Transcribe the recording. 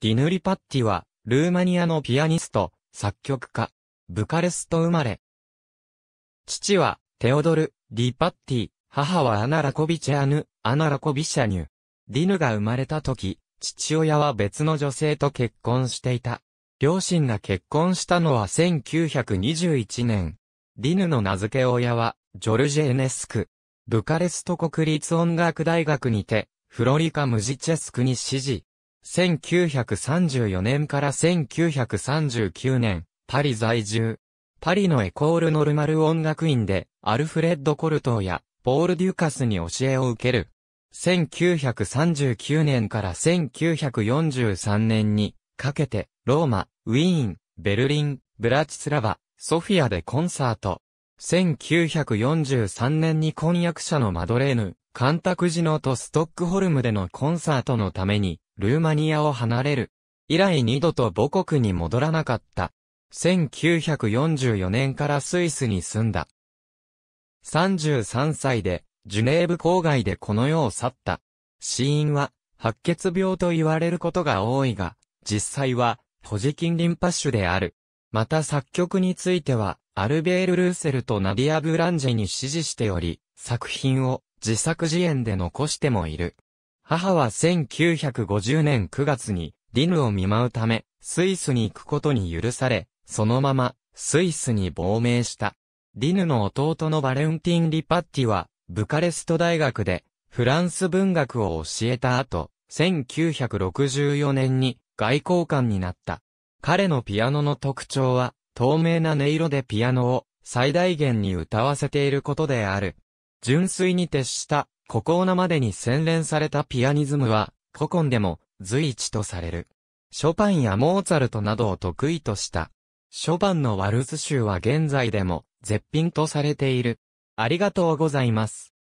ディヌリパッティは、ルーマニアのピアニスト、作曲家、ブカレスト生まれ。父は、テオドル・ディパッティ、母はアナラコビチェアヌ、アナラコビシャニュ。ディヌが生まれた時、父親は別の女性と結婚していた。両親が結婚したのは1921年。ディヌの名付け親は、ジョルジェ・エネスク。ブカレスト国立音楽大学にて、フロリカ・ムジチェスクに指示。1934年から1939年、パリ在住。パリのエコール・ノルマル音楽院で、アルフレッド・コルトーや、ポール・デュカスに教えを受ける。1939年から1943年に、かけて、ローマ、ウィーン、ベルリン、ブラチスラバ、ソフィアでコンサート。1943年に婚約者のマドレーヌ、カンタクジノとストックホルムでのコンサートのために、ルーマニアを離れる。以来二度と母国に戻らなかった。1944年からスイスに住んだ。33歳で、ジュネーブ郊外でこの世を去った。死因は、白血病と言われることが多いが、実際は、ポジキンリンパ腫である。また作曲については、アルベール・ルーセルとナディア・ブランジェに指示しており、作品を自作自演で残してもいる。母は1950年9月にディヌを見舞うため、スイスに行くことに許され、そのまま、スイスに亡命した。ディヌの弟のバレンティン・リパッティは、ブカレスト大学で、フランス文学を教えた後、1964年に外交官になった。彼のピアノの特徴は、透明な音色でピアノを最大限に歌わせていることである。純粋に徹した孤高なまでに洗練されたピアニズムは、古今でも随一とされる。ショパンやモーツァルトなどを得意とした。ショパンのワルツ集は現在でも絶品とされている。ありがとうございます。